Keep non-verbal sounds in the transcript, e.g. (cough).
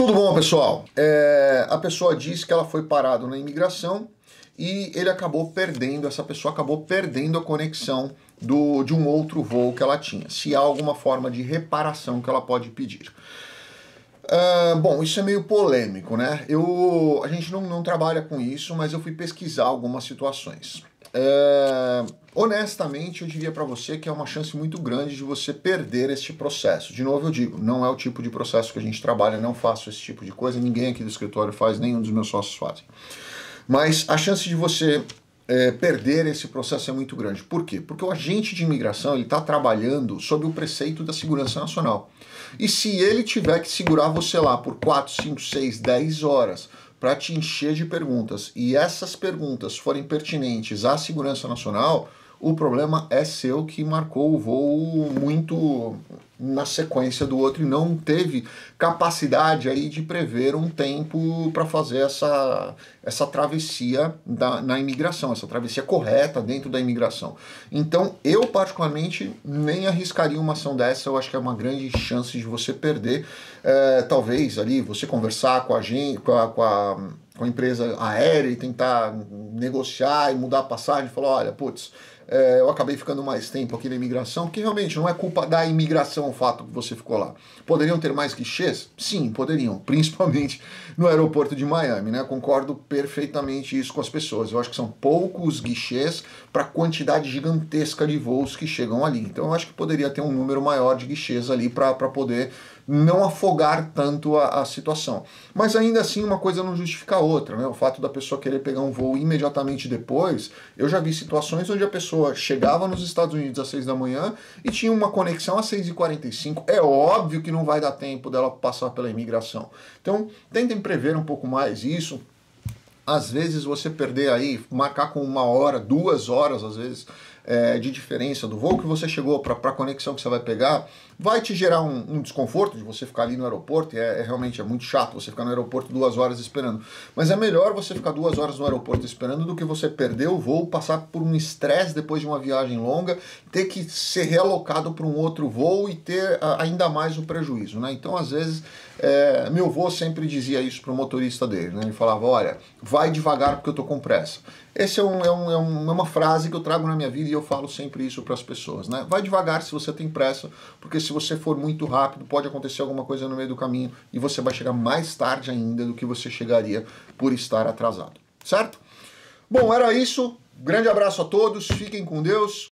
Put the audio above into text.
Tudo bom, pessoal? É, a pessoa diz que ela foi parada na imigração e ele acabou perdendo, essa pessoa acabou perdendo a conexão do, de um outro voo que ela tinha. Se há alguma forma de reparação que ela pode pedir. Uh, bom, isso é meio polêmico, né? Eu, a gente não, não trabalha com isso, mas eu fui pesquisar algumas situações é, honestamente, eu diria para você que é uma chance muito grande de você perder este processo. De novo, eu digo, não é o tipo de processo que a gente trabalha, não faço esse tipo de coisa, ninguém aqui do escritório faz, nenhum dos meus sócios fazem. Mas a chance de você é, perder esse processo é muito grande. Por quê? Porque o agente de imigração ele está trabalhando sob o preceito da segurança nacional. E se ele tiver que segurar você lá por 4, 5, 6, 10 horas para te encher de perguntas e essas perguntas forem pertinentes à segurança nacional, o problema é seu que marcou o voo muito na sequência do outro e não teve capacidade aí de prever um tempo para fazer essa, essa travessia da, na imigração, essa travessia correta dentro da imigração. Então, eu particularmente nem arriscaria uma ação dessa, eu acho que é uma grande chance de você perder. É, talvez ali você conversar com a gente, com a, com a com a empresa aérea e tentar negociar e mudar a passagem, falar, olha, putz, é, eu acabei ficando mais tempo aqui na imigração, porque realmente não é culpa da imigração o fato que você ficou lá. Poderiam ter mais guichês? Sim, poderiam, (laughs) principalmente no aeroporto de Miami, né? Concordo perfeitamente isso com as pessoas. Eu acho que são poucos guichês para a quantidade gigantesca de voos que chegam ali. Então eu acho que poderia ter um número maior de guichês ali para poder não afogar tanto a, a, situação. Mas ainda assim, uma coisa não justifica a outra, né? O fato da pessoa querer pegar um voo imediatamente depois, eu já vi situações onde a pessoa pessoa chegava nos Estados Unidos às 6 da manhã e tinha uma conexão às 6h45. É óbvio que não vai dar tempo dela passar pela imigração. Então, tentem prever um pouco mais isso. Às vezes você perder aí, marcar com uma hora, duas horas, às vezes, é, de diferença do voo que você chegou para a conexão que você vai pegar, vai te gerar um, um desconforto de você ficar ali no aeroporto, e é, é, realmente é muito chato você ficar no aeroporto duas horas esperando. Mas é melhor você ficar duas horas no aeroporto esperando do que você perder o voo, passar por um estresse depois de uma viagem longa, ter que ser realocado para um outro voo e ter a, ainda mais o prejuízo. Né? Então, às vezes, é, meu avô sempre dizia isso para o motorista dele, né? ele falava, olha, vai devagar porque eu estou com pressa. Essa é, é, um, é, um, é uma frase que eu trago na minha vida e eu falo sempre isso para as pessoas, né? Vai devagar se você tem pressa, porque se você for muito rápido, pode acontecer alguma coisa no meio do caminho e você vai chegar mais tarde ainda do que você chegaria por estar atrasado, certo? Bom, era isso. Grande abraço a todos, fiquem com Deus.